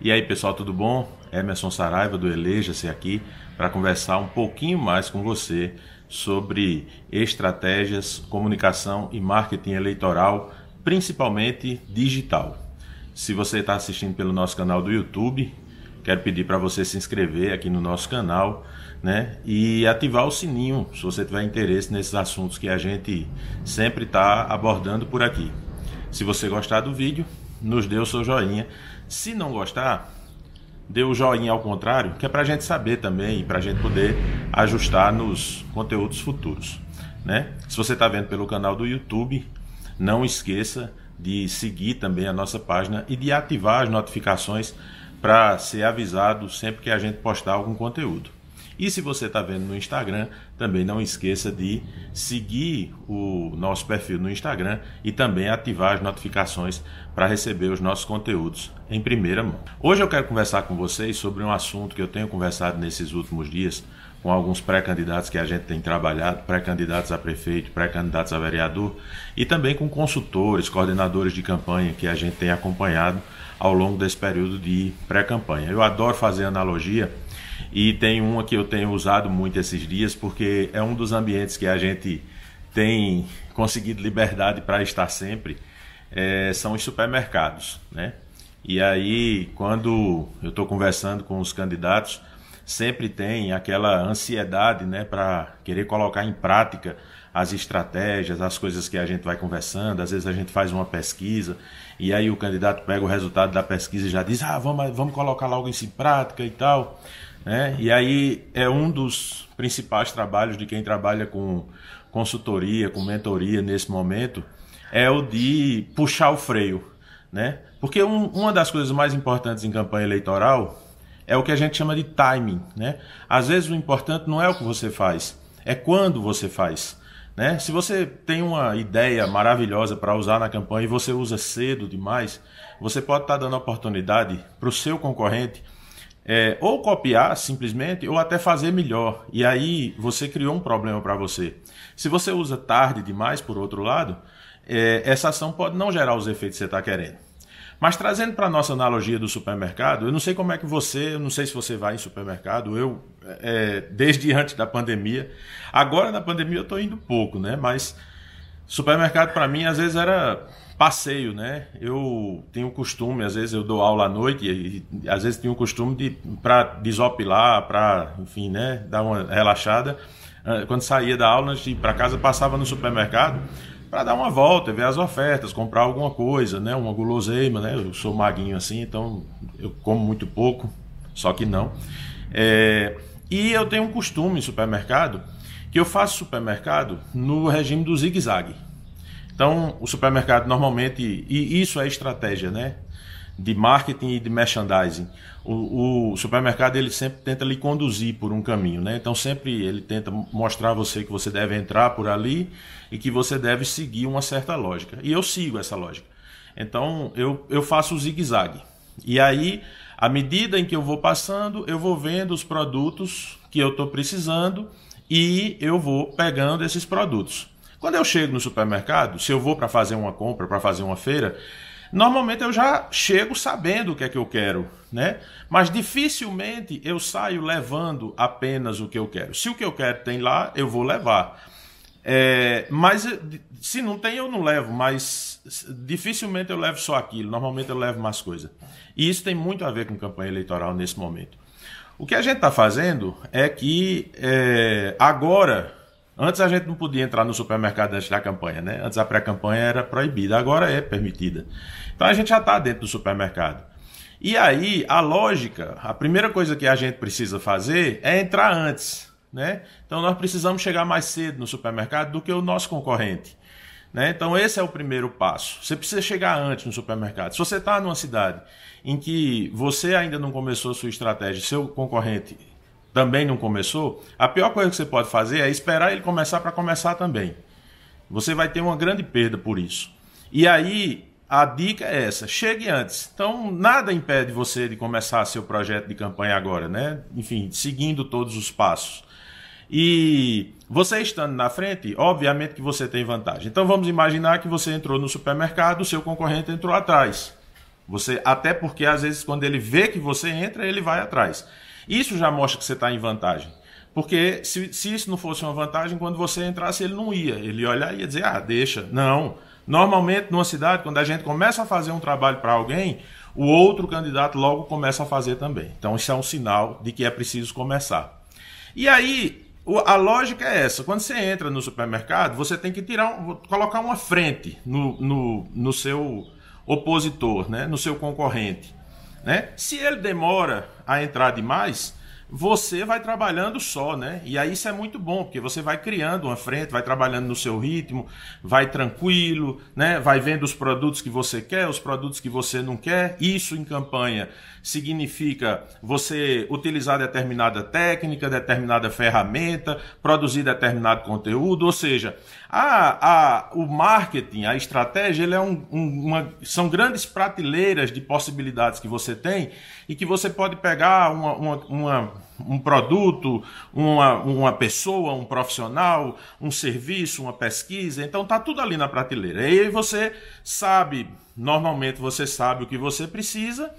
E aí, pessoal, tudo bom? Emerson Saraiva do Eleja-se aqui para conversar um pouquinho mais com você sobre estratégias, comunicação e marketing eleitoral, principalmente digital. Se você está assistindo pelo nosso canal do YouTube, quero pedir para você se inscrever aqui no nosso canal, né? E ativar o sininho, se você tiver interesse nesses assuntos que a gente sempre está abordando por aqui. Se você gostar do vídeo, nos dê o seu joinha. Se não gostar, dê o joinha ao contrário, que é para a gente saber também e para a gente poder ajustar nos conteúdos futuros. Né? Se você está vendo pelo canal do YouTube, não esqueça de seguir também a nossa página e de ativar as notificações para ser avisado sempre que a gente postar algum conteúdo. E se você está vendo no Instagram, também não esqueça de seguir o nosso perfil no Instagram e também ativar as notificações para receber os nossos conteúdos em primeira mão. Hoje eu quero conversar com vocês sobre um assunto que eu tenho conversado nesses últimos dias com alguns pré-candidatos que a gente tem trabalhado, pré-candidatos a prefeito, pré-candidatos a vereador e também com consultores, coordenadores de campanha que a gente tem acompanhado ao longo desse período de pré-campanha. Eu adoro fazer analogia e tem uma que eu tenho usado muito esses dias, porque é um dos ambientes que a gente tem conseguido liberdade para estar sempre, é, são os supermercados. Né? E aí, quando eu estou conversando com os candidatos, sempre tem aquela ansiedade né, para querer colocar em prática as estratégias, as coisas que a gente vai conversando, às vezes a gente faz uma pesquisa e aí o candidato pega o resultado da pesquisa e já diz: "Ah, vamos, vamos colocar logo isso em prática e tal". Né? E aí é um dos principais trabalhos de quem trabalha com consultoria, com mentoria nesse momento, é o de puxar o freio. Né? Porque um, uma das coisas mais importantes em campanha eleitoral é o que a gente chama de timing. Né? Às vezes o importante não é o que você faz, é quando você faz. Né? Se você tem uma ideia maravilhosa para usar na campanha e você usa cedo demais, você pode estar tá dando oportunidade para o seu concorrente é, ou copiar simplesmente, ou até fazer melhor. E aí você criou um problema para você. Se você usa tarde demais, por outro lado, é, essa ação pode não gerar os efeitos que você está querendo. Mas trazendo para a nossa analogia do supermercado, eu não sei como é que você, eu não sei se você vai em supermercado, eu, é, desde antes da pandemia, agora na pandemia eu estou indo pouco, né? Mas supermercado para mim às vezes era passeio, né? Eu tenho o costume, às vezes eu dou aula à noite e, e às vezes tenho o costume de para desopilar, para, enfim, né, dar uma relaxada. Ah, quando saía da aula, antes de ir para casa, passava no supermercado para dar uma volta, ver as ofertas, comprar alguma coisa, né, uma guloseima, né? Eu sou maguinho assim, então eu como muito pouco, só que não. É... e eu tenho um costume em supermercado que eu faço supermercado no regime do zigue-zague. Então, o supermercado normalmente, e isso é estratégia, né? De marketing e de merchandising. O, o, supermercado ele sempre tenta lhe conduzir por um caminho, né? Então sempre ele tenta mostrar a você que você deve entrar por ali e que você deve seguir uma certa lógica. E eu sigo essa lógica. Então eu, eu faço o zigue-zague. E aí, à medida em que eu vou passando, eu vou vendo os produtos que eu estou precisando e eu vou pegando esses produtos. Quando eu chego no supermercado, se eu vou para fazer uma compra, para fazer uma feira, normalmente eu já chego sabendo o que é que eu quero, né? Mas dificilmente eu saio levando apenas o que eu quero. Se o que eu quero tem lá, eu vou levar. É, mas se não tem, eu não levo, mas dificilmente eu levo só aquilo, normalmente eu levo mais coisa. E isso tem muito a ver com campanha eleitoral nesse momento. O que a gente está fazendo é que é, agora Antes a gente não podia entrar no supermercado antes da campanha, né? Antes a pré-campanha era proibida, agora é permitida. Então a gente já está dentro do supermercado. E aí, a lógica, a primeira coisa que a gente precisa fazer é entrar antes, né? Então nós precisamos chegar mais cedo no supermercado do que o nosso concorrente. Né? Então, esse é o primeiro passo. Você precisa chegar antes no supermercado. Se você está numa cidade em que você ainda não começou sua estratégia, seu concorrente também não começou, a pior coisa que você pode fazer é esperar ele começar para começar também. Você vai ter uma grande perda por isso. E aí a dica é essa: chegue antes. Então, nada impede você de começar seu projeto de campanha agora, né? Enfim, seguindo todos os passos. E você estando na frente, obviamente que você tem vantagem. Então, vamos imaginar que você entrou no supermercado, seu concorrente entrou atrás. Você, até porque às vezes quando ele vê que você entra, ele vai atrás. Isso já mostra que você está em vantagem. Porque se, se isso não fosse uma vantagem, quando você entrasse, ele não ia. Ele ia olhar e ia dizer, ah, deixa. Não. Normalmente, numa cidade, quando a gente começa a fazer um trabalho para alguém, o outro candidato logo começa a fazer também. Então, isso é um sinal de que é preciso começar. E aí, a lógica é essa. Quando você entra no supermercado, você tem que tirar, colocar uma frente no, no, no seu opositor, né? no seu concorrente. Né? Se ele demora a entrar demais, você vai trabalhando só, né? E aí isso é muito bom, porque você vai criando uma frente, vai trabalhando no seu ritmo, vai tranquilo, né? Vai vendo os produtos que você quer, os produtos que você não quer. Isso em campanha significa você utilizar determinada técnica, determinada ferramenta, produzir determinado conteúdo, ou seja, a, a, o marketing, a estratégia, ele é um, um, uma, são grandes prateleiras de possibilidades que você tem e que você pode pegar uma, uma, uma, um produto, uma, uma pessoa, um profissional, um serviço, uma pesquisa. Então está tudo ali na prateleira. E aí você sabe, normalmente você sabe o que você precisa,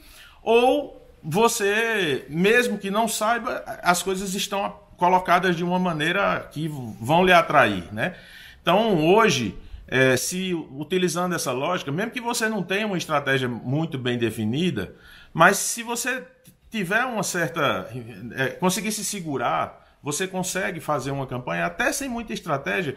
ou você, mesmo que não saiba, as coisas estão colocadas de uma maneira que vão lhe atrair, né? Então hoje. É, se utilizando essa lógica, mesmo que você não tenha uma estratégia muito bem definida, mas se você tiver uma certa. É, conseguir se segurar, você consegue fazer uma campanha até sem muita estratégia,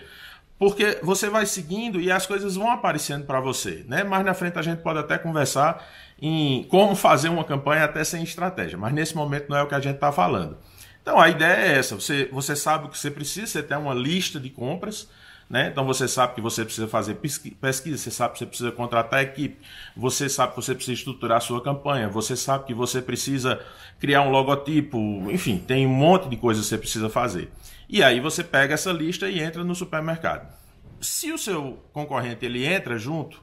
porque você vai seguindo e as coisas vão aparecendo para você, né? Mais na frente a gente pode até conversar em como fazer uma campanha até sem estratégia, mas nesse momento não é o que a gente está falando. Então a ideia é essa: você, você sabe o que você precisa, você tem uma lista de compras. Né? Então você sabe que você precisa fazer pesquisa, você sabe que você precisa contratar a equipe, você sabe que você precisa estruturar a sua campanha, você sabe que você precisa criar um logotipo, enfim, tem um monte de coisas que você precisa fazer. E aí você pega essa lista e entra no supermercado. Se o seu concorrente ele entra junto,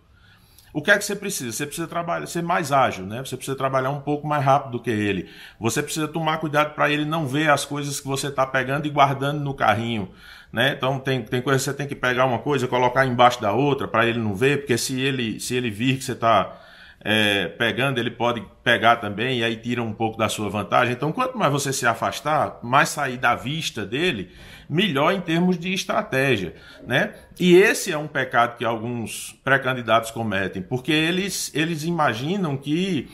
o que é que você precisa? Você precisa trabalhar, ser mais ágil, né? Você precisa trabalhar um pouco mais rápido do que ele. Você precisa tomar cuidado para ele não ver as coisas que você está pegando e guardando no carrinho né? Então tem, tem coisa que você tem que pegar uma coisa, colocar embaixo da outra para ele não ver, porque se ele se ele vir que você está é, pegando, ele pode pegar também e aí tira um pouco da sua vantagem. Então, quanto mais você se afastar, mais sair da vista dele, melhor em termos de estratégia, né? E esse é um pecado que alguns pré-candidatos cometem, porque eles eles imaginam que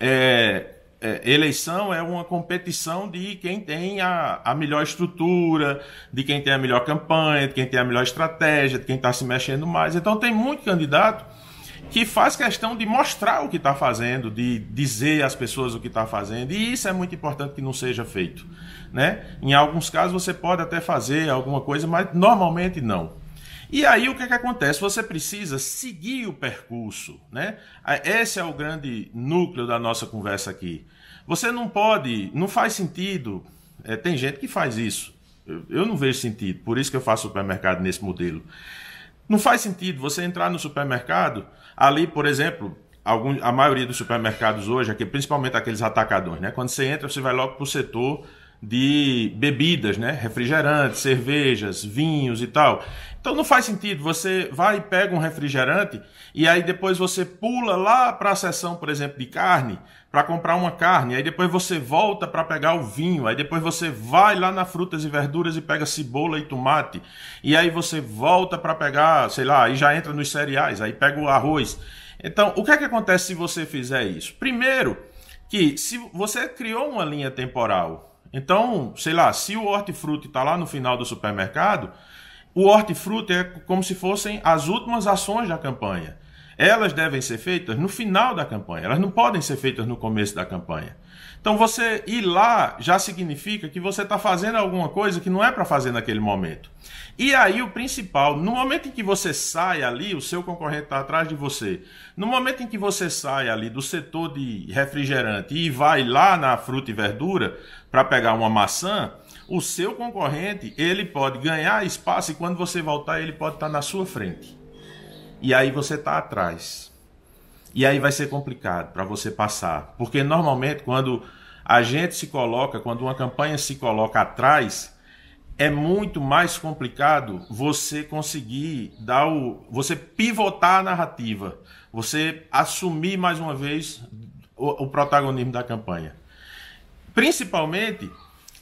é, é, eleição é uma competição de quem tem a, a melhor estrutura, de quem tem a melhor campanha, de quem tem a melhor estratégia, de quem está se mexendo mais. Então tem muito candidato que faz questão de mostrar o que está fazendo, de dizer às pessoas o que está fazendo, e isso é muito importante que não seja feito. Né? Em alguns casos você pode até fazer alguma coisa, mas normalmente não. E aí o que, é que acontece? Você precisa seguir o percurso, né? Ah, esse é o grande núcleo da nossa conversa aqui. Você não pode, não faz sentido. É, tem gente que faz isso. Eu, eu não vejo sentido, por isso que eu faço supermercado nesse modelo. Não faz sentido você entrar no supermercado, ali, por exemplo, algum, a maioria dos supermercados hoje, aqui, principalmente aqueles atacadões, né? Quando você entra, você vai logo para o setor de bebidas, né? Refrigerantes, cervejas, vinhos e tal. Então não faz sentido. Você vai e pega um refrigerante e aí depois você pula lá para a seção, por exemplo, de carne, para comprar uma carne. Aí depois você volta para pegar o vinho. Aí depois você vai lá na frutas e verduras e pega cebola e tomate. E aí você volta para pegar, sei lá, E já entra nos cereais, aí pega o arroz. Então, o que é que acontece se você fizer isso? Primeiro, que se você criou uma linha temporal então, sei lá, se o hortifruti está lá no final do supermercado, o hortifruti é como se fossem as últimas ações da campanha. Elas devem ser feitas no final da campanha, elas não podem ser feitas no começo da campanha. Então você ir lá já significa que você está fazendo alguma coisa que não é para fazer naquele momento. E aí o principal, no momento em que você sai ali, o seu concorrente está atrás de você. No momento em que você sai ali do setor de refrigerante e vai lá na fruta e verdura para pegar uma maçã, o seu concorrente ele pode ganhar espaço e quando você voltar ele pode estar tá na sua frente. E aí você está atrás. E aí vai ser complicado para você passar. Porque normalmente quando a gente se coloca, quando uma campanha se coloca atrás, é muito mais complicado você conseguir dar o. você pivotar a narrativa, você assumir mais uma vez o, o protagonismo da campanha. Principalmente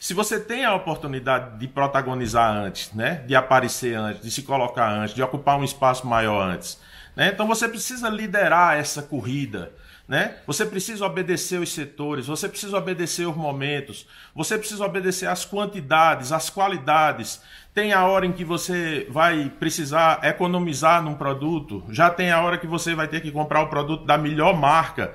se você tem a oportunidade de protagonizar antes, né? de aparecer antes, de se colocar antes, de ocupar um espaço maior antes né? Então você precisa liderar essa corrida. Né? Você precisa obedecer os setores, você precisa obedecer os momentos, você precisa obedecer as quantidades, as qualidades. Tem a hora em que você vai precisar economizar num produto, já tem a hora que você vai ter que comprar o produto da melhor marca,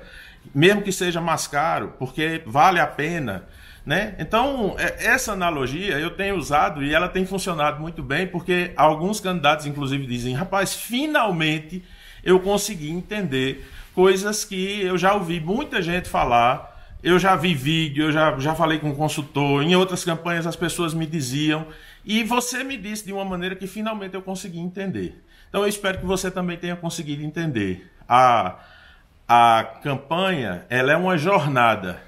mesmo que seja mais caro, porque vale a pena. Né? Então, é, essa analogia eu tenho usado e ela tem funcionado muito bem, porque alguns candidatos, inclusive, dizem: rapaz, finalmente eu consegui entender coisas que eu já ouvi muita gente falar, eu já vi vídeo, eu já, já falei com um consultor, em outras campanhas as pessoas me diziam, e você me disse de uma maneira que finalmente eu consegui entender. Então eu espero que você também tenha conseguido entender. A, a campanha ela é uma jornada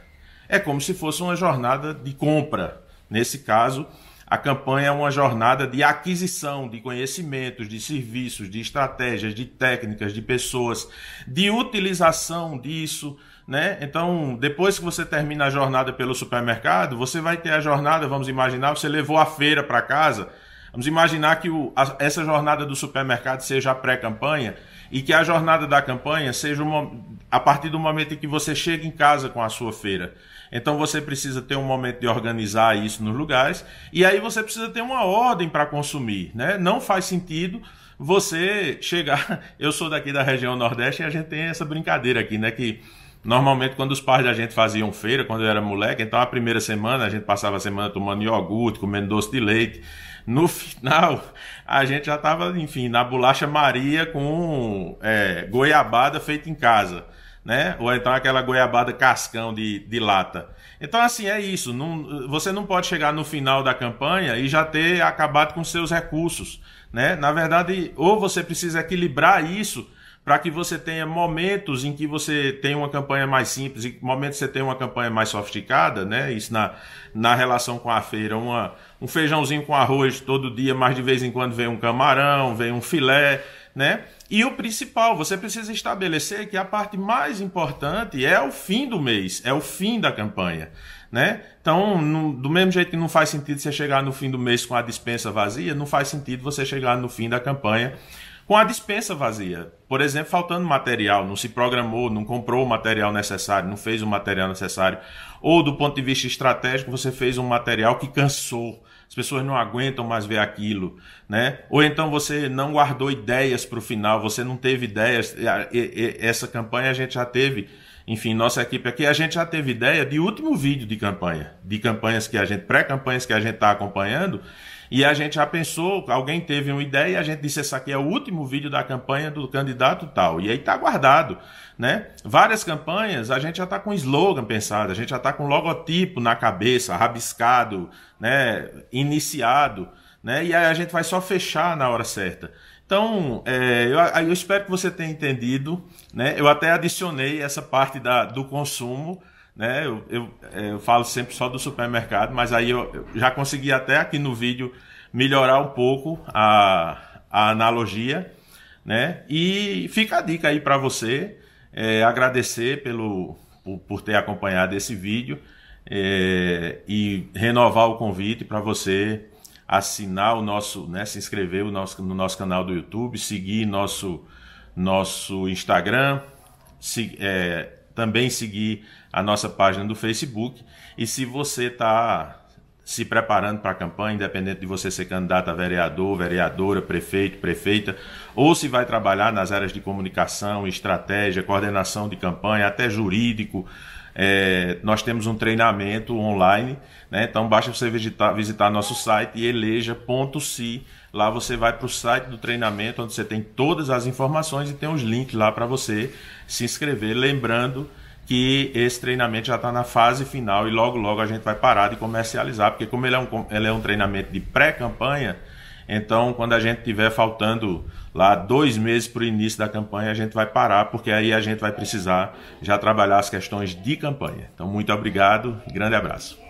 é como se fosse uma jornada de compra. Nesse caso, a campanha é uma jornada de aquisição de conhecimentos, de serviços, de estratégias, de técnicas, de pessoas, de utilização disso. Né? Então, depois que você termina a jornada pelo supermercado, você vai ter a jornada, vamos imaginar, você levou a feira para casa Vamos imaginar que o, a, essa jornada do supermercado seja a pré-campanha e que a jornada da campanha seja uma, a partir do momento em que você chega em casa com a sua feira. Então você precisa ter um momento de organizar isso nos lugares e aí você precisa ter uma ordem para consumir, né? Não faz sentido você chegar. Eu sou daqui da região Nordeste e a gente tem essa brincadeira aqui, né? Que normalmente quando os pais da gente faziam feira, quando eu era moleque, então a primeira semana a gente passava a semana tomando iogurte, comendo doce de leite. No final, a gente já estava, enfim, na bolacha Maria com é, goiabada feita em casa, né? Ou então aquela goiabada cascão de, de lata. Então, assim, é isso. Não, você não pode chegar no final da campanha e já ter acabado com seus recursos, né? Na verdade, ou você precisa equilibrar isso para que você tenha momentos em que você tem uma campanha mais simples e momentos que você tem uma campanha mais sofisticada, né? Isso na, na relação com a feira, uma, um feijãozinho com arroz todo dia, mas de vez em quando vem um camarão, vem um filé, né? E o principal, você precisa estabelecer que a parte mais importante é o fim do mês, é o fim da campanha. Né? Então, do mesmo jeito que não faz sentido você chegar no fim do mês com a dispensa vazia, não faz sentido você chegar no fim da campanha com a dispensa vazia. Por exemplo, faltando material, não se programou, não comprou o material necessário, não fez o material necessário. Ou do ponto de vista estratégico, você fez um material que cansou. As pessoas não aguentam mais ver aquilo, né? Ou então você não guardou ideias para o final, você não teve ideias. Essa campanha a gente já teve enfim, nossa equipe aqui, a gente já teve ideia de último vídeo de campanha, de campanhas que a gente, pré-campanhas que a gente está acompanhando, e a gente já pensou, alguém teve uma ideia e a gente disse, essa aqui é o último vídeo da campanha do candidato tal, e aí está guardado, né? Várias campanhas, a gente já está com slogan pensado, a gente já está com logotipo na cabeça, rabiscado, né? Iniciado, né? E aí a gente vai só fechar na hora certa. Então, é, eu, eu, espero que você tenha entendido. Né? Eu até adicionei essa parte da, do consumo. Né? Eu, eu, é, eu falo sempre só do supermercado, mas aí eu, eu, já consegui até aqui no vídeo melhorar um pouco a, a analogia. Né? E fica a dica aí para você. É, agradecer pelo, por, por, ter acompanhado esse vídeo é, e renovar o convite para você assinar o nosso, né, se inscrever no nosso, canal do YouTube, seguir nosso, nosso Instagram, se, é, também seguir a nossa página do Facebook. E se você está se preparando para a campanha, independente de você ser candidato a vereador, vereadora, prefeito, prefeita, ou se vai trabalhar nas áreas de comunicação, estratégia, coordenação de campanha, até jurídico, é, nós temos um treinamento online, né? então basta você visitar, visitar nosso site e eleja.si. Lá você vai para o site do treinamento, onde você tem todas as informações e tem os links lá para você se inscrever. Lembrando que esse treinamento já está na fase final e logo logo a gente vai parar de comercializar, porque como ele é um, ele é um treinamento de pré-campanha, então, quando a gente tiver faltando lá dois meses para o início da campanha, a gente vai parar, porque aí a gente vai precisar já trabalhar as questões de campanha. Então, muito obrigado e grande abraço.